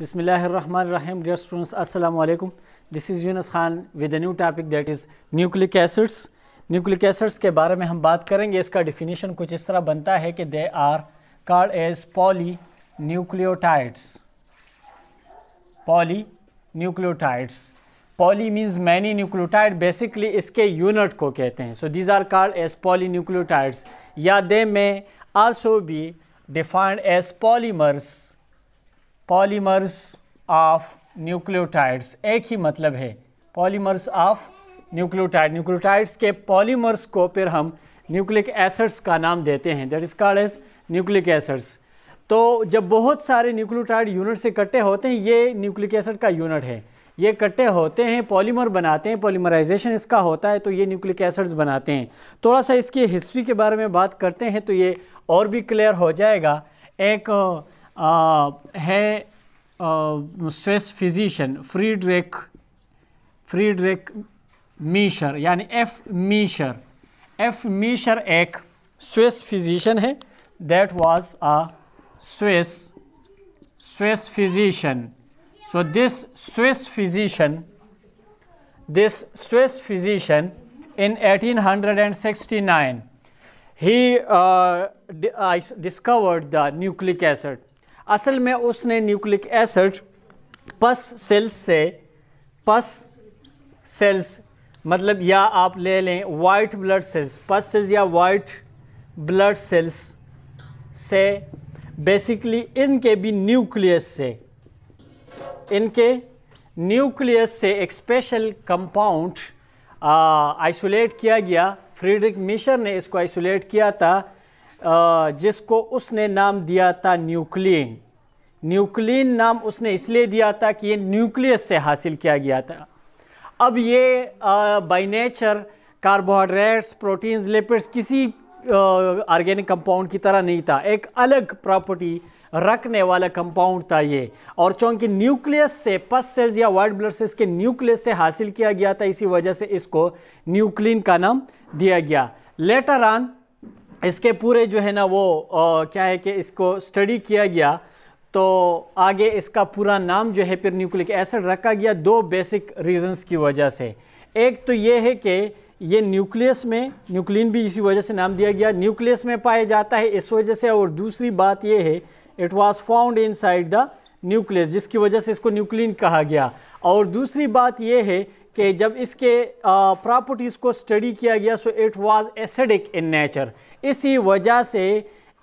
Bismillahirrahmanirrahim. Dear students, Assalamu alaikum. This is Yunus Khan with a new topic that is nucleic acids. Nucleic acids के बारे में हम बात करेंगे इसका definition कुछ इस तरह बनता है कि they are called as polynucleotides. Polynucleotides. Poly means many nucleotide. Basically इसके unit को कहते हैं. So these are called as polynucleotides. या they may also be defined as polymers. Polymers of nucleotides एक ही मतलब है पॉलीमर्स ऑफ न्यूक्लियोटाइड न्यूक्लियोटाइड्स के पॉलीमर्स को फिर हम न्यूक्लिक एसिड्स का नाम देते हैं that is called as nucleic acids तो जब बहुत सारे न्यूक्लियोटाइड यूनिट से इकट्ठे होते हैं ये न्यूक्लिक एसिड का यूनिट है ये इकट्ठे होते हैं पॉलीमर बनाते हैं पॉलीमराइजेशन इसका होता है तो ये न्यूक्लिक एसिड्स बनाते हैं थोड़ा सा इसकी हिस्ट्री के बारे में बात करते हैं तो ये और भी क्लियर हो जाएगा एक है स्विस फिजिशियन फ्रीड्रिक फ्रीड्रिक मीशर यानी एफ मीशर एफ मीशर एक स्विस फिजिशियन है that was a Swiss Swiss physician so this swiss physician this swiss physician in 1869 he uh, discovered the nucleic acid असल में उसने न्यूक्लिक एसिड पस सेल्स से पस सेल्स मतलब या आप ले लें white blood cells pus cells या वाइट ब्लड सेल्स से बेसिकली इनके भी न्यूक्लियस से इनके न्यूक्लियस से एक स्पेशल कंपाउंड आइसोलेट किया गया फ्रीडरिक मिशर ने इसको आइसोलेट किया था जिसको उसने नाम दिया था न्यूक्लिन न्यूक्लिन नाम उसने इसलिए दिया था कि ये न्यूक्लियस से हासिल किया गया था अब ये by nature carbohydrates proteins lipids किसी ऑर्गेनिक कंपाउंड की तरह नहीं था एक अलग प्रॉपर्टी रखने वाला कंपाउंड था ये और चूँकि न्यूक्लियस से पस सेल्स या वाइट ब्लड सेल्स के न्यूक्लियस से हासिल किया गया था इसी वजह से इसको न्यूक्लिन का नाम दिया गया लेटर ऑन इसके पूरे जो है ना वो आ, क्या है कि इसको स्टडी किया गया तो आगे इसका पूरा नाम जो है फिर न्यूक्लिक एसिड रखा गया दो बेसिक रीजंस की वजह से एक तो ये है कि ये न्यूक्लियस में न्यूक्लिन भी इसी वजह से नाम दिया गया न्यूक्लियस में पाया जाता है इस वजह से और दूसरी बात ये है it was found in the nucleus जिसकी वजह से इसको न्यूक्लिन कहा गया और दूसरी बात यह है कि जब इसके प्रॉपर्टीज़ को स्टडी किया गया so it was acidic in nature इसी वजह से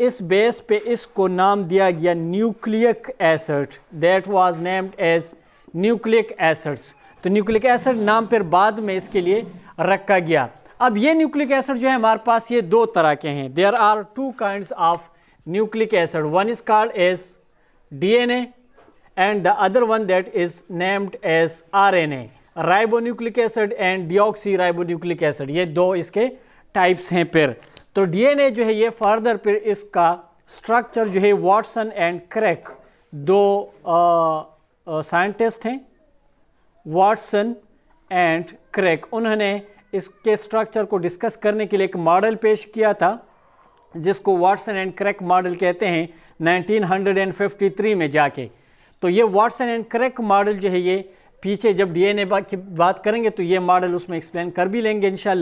इस बेस पे इसको नाम दिया गया nucleic acid that was named as nucleic acids तो न्यूक्लिक एसिड नाम पर बाद में इसके लिए रखा गया अब ये न्यूक्लिक एसिड जो है हमारे पास ये दो तरह के हैं there are two kind of nucleic acid one is called as DNA and the other one that is named as a ribonucleic acid and deoxyribonucleic acid ये दो इसके टाइप्स हैं पर तो डीएनए जो है ये फर्दर पर इसका स्ट्रक्चर जो है वाटसन एंड क्रैक दो साइंटिस्ट हैं वाटसन एंड क्रैक उन्होंने इसके स्ट्रक्चर को डिस्कस करने के लिए एक मॉडल पेश किया था जिसको वाटसन एंड क्रैक मॉडल कहते हैं 1953 में जाके तो ये वाटसन एंड क्रैक मॉडल जो है ये पीछे जब डीएनए की बात करेंगे तो ये मॉडल उसमें एक्सप्लेन कर भी लेंगे इन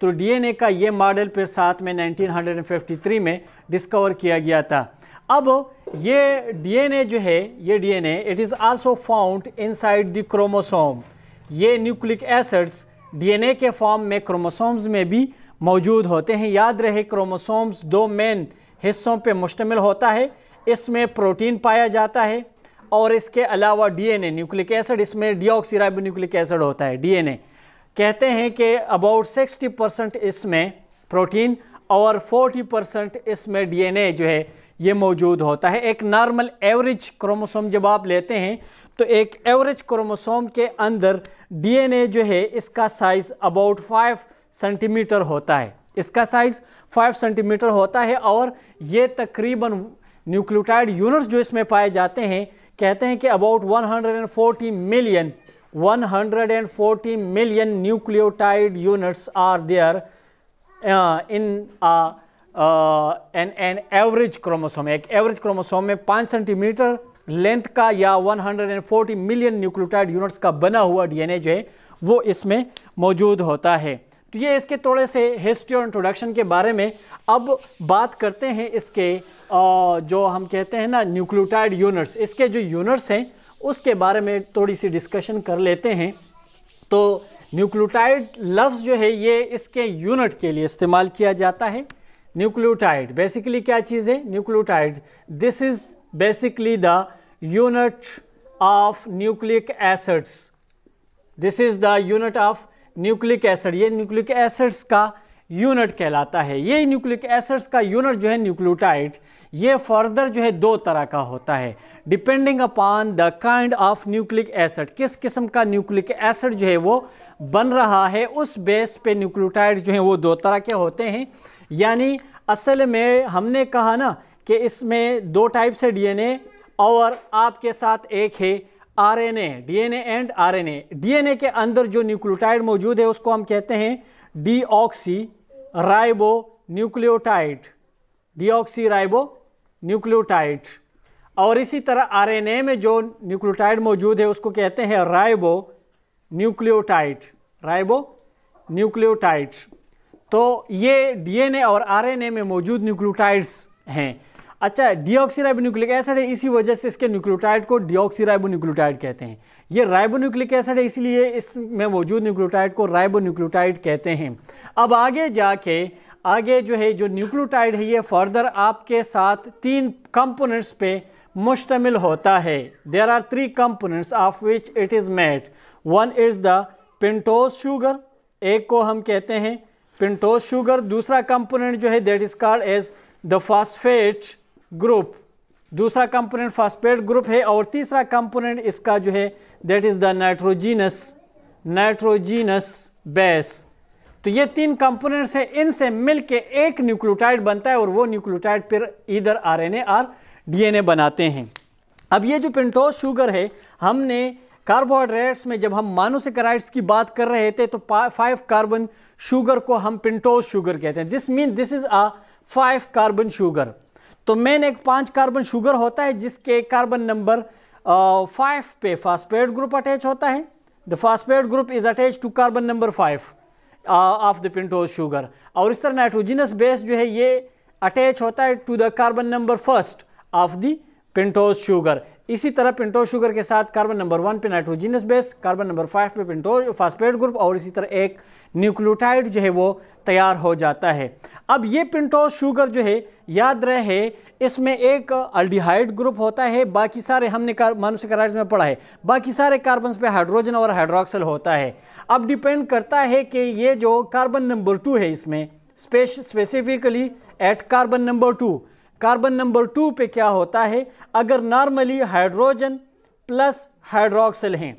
तो डीएनए का ये मॉडल फिर साथ में 1953 में डिस्कवर किया गया था अब ये डीएनए जो है ये DNA it is also found inside the chromosome ये न्यूक्लिक एसिड्स डीएनए के फॉर्म में क्रोमोसोम्स में भी मौजूद होते हैं याद रहे क्रोमोसोम्स दो मेन हिस्सों पर मुश्तमिल होता है इसमें प्रोटीन पाया जाता है और इसके अलावा डीएनए न्यूक्लिक एसिड इसमें डीऑक्सीराइबो न्यूक्लिक एसिड होता है डीएनए कहते हैं कि अबाउट 60 परसेंट इसमें प्रोटीन और 40 परसेंट इसमें डीएनए जो है ये मौजूद होता है एक नॉर्मल एवरेज क्रोमोसोम जब आप लेते हैं तो एक एवरेज क्रोमोसोम के अंदर डीएनए जो है इसका साइज़ अबाउट 5 सेंटीमीटर होता है इसका साइज़ 5 सेंटीमीटर होता है और ये तकरीबन न्यूक्लियोटाइड यूनिट्स जो इसमें पाए जाते हैं कहते हैं कि about 140 million 140 million nucleotide units are there in an an average chromosome एक एवरेज क्रोमोसोम में पाँच सेंटीमीटर लेंथ का या 140 मिलियन न्यूक्लियोटाइड यूनिट्स का बना हुआ डीएनए जो है वो इसमें मौजूद होता है तो ये इसके थोड़े से हिस्ट्री और इंट्रोडक्शन के बारे में अब बात करते हैं इसके जो हम कहते हैं ना न्यूक्लियोटाइड यूनिट्स इसके जो यूनिट्स हैं उसके बारे में थोड़ी सी डिस्कशन कर लेते हैं तो न्यूक्लियोटाइड लफ्ज़ जो है ये इसके यूनिट के लिए इस्तेमाल किया जाता है न्यूक्लियोटाइड बेसिकली क्या चीज़ है nucleotide this is basically the unit of nucleic acids this is the unit of nucleic acid ये न्यूक्लिक एसिड्स का यूनिट कहलाता है ये न्यूक्लिक एसिड्स का यूनिट जो है न्यूक्लियोटाइड ये फर्दर जो है दो तरह का होता है depending upon the kind of nucleic acid किस किस्म का न्यूक्लिक एसिड जो है वो बन रहा है उस बेस पे न्यूक्लियोटाइड जो है वो दो तरह के होते हैं यानी असल में हमने कहा ना कि इसमें दो टाइप से डीएनए और आपके साथ एक है RNA DNA and RNA DNA के अंदर जो न्यूक्लियोटाइड मौजूद है उसको हम कहते हैं deoxyribonucleotide deoxyribonucleotide और इसी तरह आरएनए में जो न्यूक्लियोटाइड मौजूद है उसको कहते हैं राइबो न्यूक्लियोटाइड राइबो न्यूक्लियोटाइड तो ये डीएनए और आरएनए में मौजूद न्यूक्लियोटाइड्स हैं अच्छा डिऑक्सीराइबोन्यूक्लिक एसिड है इसी वजह से इसके न्यूक्लियोटाइड को डिऑक्सीराइबोन्यूक्लियोटाइड कहते हैं ये राइबोन्यूक्लिक एसिड है इसीलिए इसमें मौजूद न्यूक्लियोटाइड को राइबोन्यूक्लियोटाइड कहते हैं अब आगे जाके आगे जो है जो न्यूक्लियोटाइड है ये फर्दर आपके साथ तीन कंपोनेंट्स पे मुश्तमिल होता है there are three components of which it is made one is the pentose sugar एक को हम कहते हैं पिंटोज शुगर दूसरा कंपोनेंट जो है that is called as the phosphate group दूसरा कंपोनेंट फॉस्पेट ग्रुप है और तीसरा कंपोनेंट इसका जो है that is the nitrogenous nitrogenous base तो ये तीन कंपोनेंट्स हैं इनसे मिलके एक न्यूक्लियोटाइड बनता है और वो न्यूक्लियोटाइड फिर इधर आरएनए और डीएनए बनाते हैं अब ये जो पेंटोज शुगर है हमने कार्बोहाइड्रेट्स में जब हम मानोसेक्राइड्स की बात कर रहे थे तो फाइव कार्बन शुगर को हम पिंटोज शुगर कहते हैं this mean this is a five carbon sugar तो मेन एक पांच कार्बन शुगर होता है जिसके कार्बन नंबर फाइव पे फास्फेट ग्रुप अटैच होता है the phosphate group is attach to carbon number five of the pentose sugar और इस तरह नाइट्रोजिनस बेस जो है ये अटैच होता है to the carbon number first of the pentose sugar इसी तरह पिंटो शुगर के साथ कार्बन नंबर वन पे nitrogenous base carbon number five पे पिंटो फास्पेट ग्रुप और इसी तरह एक न्यूक्लियोटाइड जो है वो तैयार हो जाता है अब ये पिंटो शुगर जो है याद रहे इसमें एक अल्डिहाइड ग्रुप होता है बाकी सारे हमने मानसिक राइड्स में पढ़ा है बाकी सारे कार्बन पे हाइड्रोजन और हाइड्रोक्सल होता है अब डिपेंड करता है कि ये जो कार्बन नंबर टू है इसमें स्पेश specifically at carbon number two carbon number two पे क्या होता है अगर नॉर्मली हाइड्रोजन प्लस हाइड्रोक्सल हैं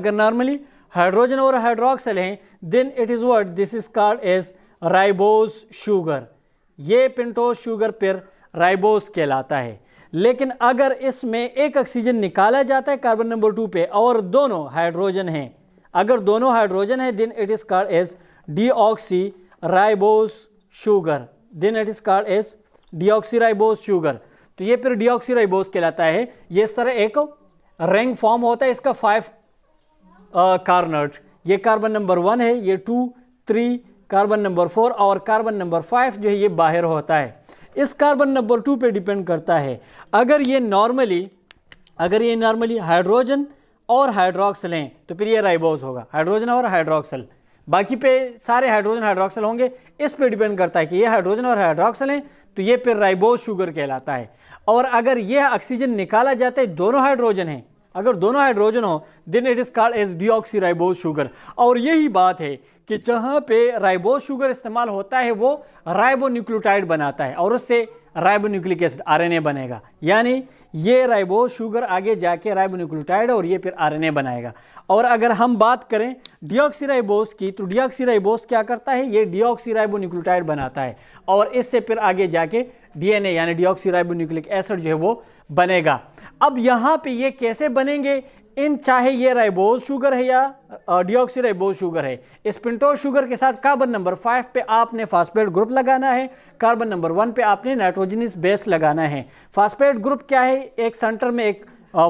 अगर नॉर्मली हाइड्रोजन और हाइड्रोक्सल हैं then it is word this is called as ribose sugar ये पेंटोस शुगर पर राइबोस कहलाता है लेकिन अगर इसमें एक ऑक्सीजन निकाला जाता है कार्बन नंबर टू पे और दोनों हाइड्रोजन हैं अगर दोनों हाइड्रोजन है then it is called as deoxyribose sugar then it is called as deoxyribose sugar तो ये फिर डिऑक्सीराइबोज कहलाता है ये सर एक रैंक फॉर्म होता है इसका फाइव कार्नर्ट ये कार्बन नंबर वन है ये two three carbon number four और कार्बन नंबर फाइव जो है ये बाहर होता है इस कार्बन नंबर टू पे डिपेंड करता है अगर ये नॉर्मली अगर ये नॉर्मली हाइड्रोजन और हाइड्रोक्सल हैं तो फिर ये राइबोज होगा हाइड्रोजन और हाइड्रोक्सल बाकी पे सारे हाइड्रोजन हाइड्रोक्सल होंगे इस पे डिपेंड करता है कि ये हाइड्रोजन और हाइड्रोक्सल हैं तो ये पे राइबोज शुगर कहलाता है और अगर ये ऑक्सीजन निकाला जाता है दोनों हाइड्रोजन हैं अगर दोनों हाइड्रोजन हो then it is called as deoxyribose sugar और यही बात है कि जहाँ पे राइबोज शुगर इस्तेमाल होता है वो राइबोन्यूक्लियोटाइड बनाता है और उससे राइबोन्यूक्लिक एसिड आरएनए बनेगा यानी ये राइबो शुगर आगे जाके राइबोन्यूक्लियोटाइड और ये फिर आरएनए बनाएगा और अगर हम बात करें डिऑक्सीराइबोस की तो डिऑक्सीराइबोस क्या करता है ये डिऑक्सीराइबोन्यूक्लियोटाइड बनाता है और इससे फिर आगे जाके डीएनए यानी न्यूक्लिक एसिड जो है वो बनेगा अब यहाँ पे ये कैसे बनेंगे इन चाहे ये राइबोज शुगर है या डिऑक्सी राइबोज शुगर है इस शुगर के साथ कार्बन नंबर फाइव पे आपने फास्फेट ग्रुप लगाना है कार्बन नंबर वन पे आपने नाइट्रोजनस बेस लगाना है फास्फेट ग्रुप क्या है एक सेंटर में एक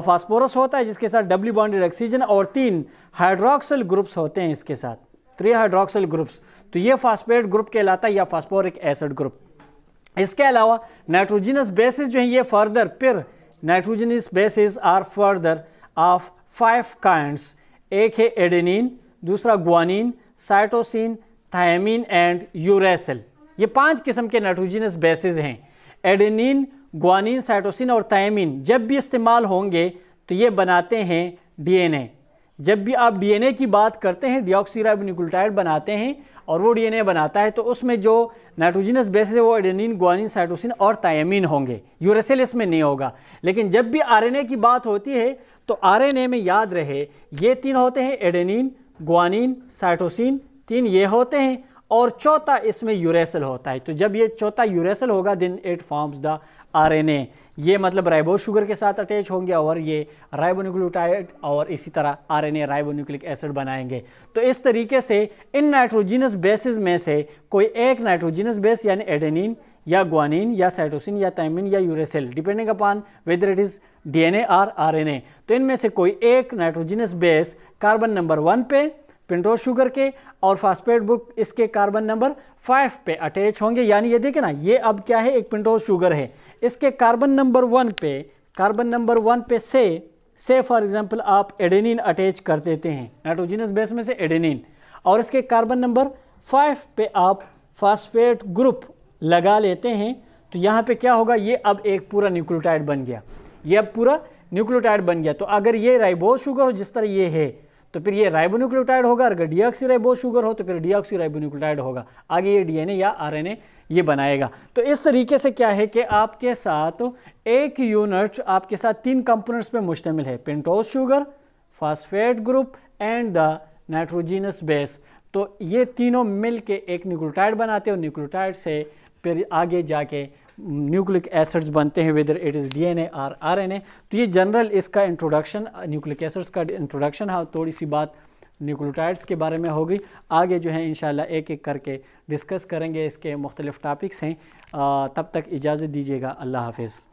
फास्फोरस होता है जिसके साथ डब्ल्यू बॉन्डेड ऑक्सीजन और तीन हाइड्रोक्सल ग्रुप्स होते हैं इसके साथ थ्री हाइड्रोक्सल ग्रुप्स तो ये फास्फेट ग्रुप कहलाता है या फास्फोरिक एसिड ग्रुप इसके अलावा नाइट्रोजिनस बेसिस जो है ये फर्दर पिर nitrogenous bases are further of five kinds एक है एडेनिन दूसरा guanine cytosine thymine and uracil ये पांच किस्म के नाइट्रोजनस बेसिस हैं एडेनिन गुआनिन साइटोसिन और थायमिन जब भी इस्तेमाल होंगे तो ये बनाते हैं डीएनए जब भी आप डीएनए की बात करते हैं डिऑक्सीराइबोन्यूक्लियोटाइड बनाते हैं और वो डीएनए बनाता है तो उसमें जो नाइट्रोजिनस बेस है वो एडेनिन ग्वानिन साइटोसिन और तायमिन होंगे यूरेसिल इसमें नहीं होगा लेकिन जब भी आरएनए की बात होती है तो आरएनए में याद रहे ये तीन होते हैं एडेनिन ग्वानिन साइटोसिन तीन ये होते हैं और चौथा इसमें यूरेसल होता है तो जब ये चौथा यूरेसल होगा दिन इट फॉर्म्स द आरएनए ये मतलब राइबो शुगर के साथ अटैच होंगे और ये राइबोन्यूक्लियोटाइड और इसी तरह आरएनए राइबोन्यूक्लिक एसिड बनाएंगे तो इस तरीके से इन नाइट्रोजिनस बेसिस में से कोई एक नाइट्रोजिनस बेस यानी एडेनिन या ग्वानिन या साइटोसिन या टाइमिन या uracil depending upon whether it is D R तो इनमें से कोई एक nitrogenous base carbon number one पे पिंडोज शुगर के और फास्फेट बुक इसके कार्बन नंबर फाइव पे अटैच होंगे यानी ये देखे ना ये अब क्या है एक पिंडोज शुगर है इसके कार्बन नंबर वन पे कार्बन नंबर वन पे से से फॉर एग्जांपल आप एडेनिन अटैच कर देते हैं नाइट्रोजिनस बेस में से एडेनिन और इसके कार्बन नंबर फाइव पे आप फास्फेट ग्रुप लगा लेते हैं तो यहाँ पे क्या होगा ये अब एक पूरा न्यूक्लियोटाइड बन गया ये अब पूरा न्यूक्लियोटाइड बन गया तो अगर ये राइबोज शुगर हो जिस तरह ये है तो फिर ये राइबोन्यूक्लियोटाइड होगा अगर डीऑक्सीराइबो शुगर हो तो फिर डीऑक्सीराइबोन्यूक्लियोटाइड होगा आगे ये डीएनए या आरएनए ये बनाएगा तो इस तरीके से क्या है कि आपके साथ एक यूनिट आपके साथ तीन कंपोनेंट्स पे मुश्तमिल है pentose sugar phosphate group and the nitrogenous base तो ये तीनों मिल के एक न्यूक्लोटाइड बनाते हैं और न्यूक्लोटाइड से फिर आगे जाके न्यूक्लिक एसिड्स बनते हैं whether it is DNA or RNA तो ये जनरल इसका इंट्रोडक्शन न्यूक्लिक एसिड्स का इंट्रोडक्शन हाँ थोड़ी सी बात न्यूक्लियोटाइड्स के बारे में होगी आगे जो है इन एक एक करके डिस्कस करेंगे इसके मुख्तलिफ टॉपिक्स हैं तब तक इजाज़त दीजिएगा अल्लाह हाफिज़